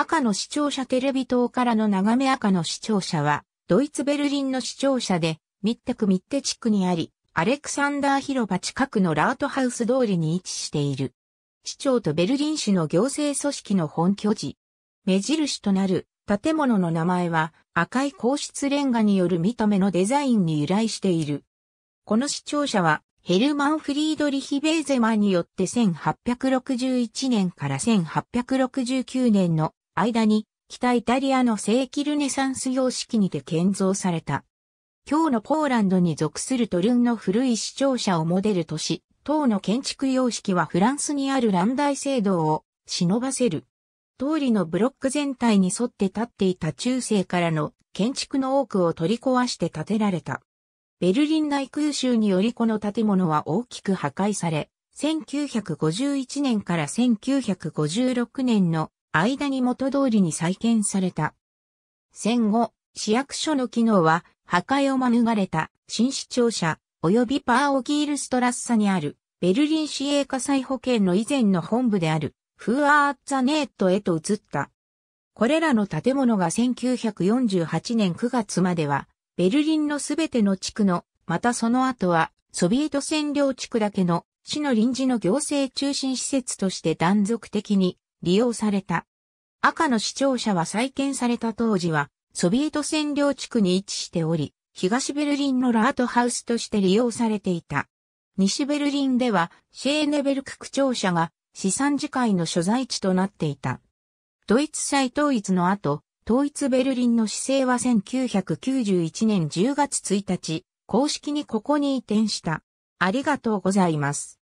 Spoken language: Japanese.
赤の視聴者テレビ塔からの眺め赤の視聴者は、ドイツベルリンの視聴者で、ミッテクミッテ地区にあり、アレクサンダー広場近くのラートハウス通りに位置している。市長とベルリン市の行政組織の本拠地。目印となる建物の名前は赤い皇室レンガによる見た目のデザインに由来している。この視聴者はヘルマン・フリードリヒ・ベーゼマンによって1861年から1869年の間に北イタリアの正規ルネサンス様式にて建造された。今日のポーランドに属するトルンの古い市庁舎をモデルとし、塔の建築様式はフランスにあるランダイ聖堂を忍ばせる。通りのブロック全体に沿って立っていた中世からの建築の多くを取り壊して建てられた。ベルリン大空襲によりこの建物は大きく破壊され、1951年から1956年の間に元通りに再建された。戦後、市役所の機能は破壊を免れた新市庁舎及びパーオギールストラッサにあるベルリン市営火災保険の以前の本部であるフーアーザネートへと移った。これらの建物が1948年9月まではベルリンのすべての地区の、またその後はソビエト占領地区だけの市の臨時の行政中心施設として断続的に利用された。赤の市庁舎は再建された当時は、ソビエト占領地区に位置しており、東ベルリンのラートハウスとして利用されていた。西ベルリンでは、シェーネベルク区庁舎が、資産次会の所在地となっていた。ドイツ再統一の後、統一ベルリンの姿勢は1991年10月1日、公式にここに移転した。ありがとうございます。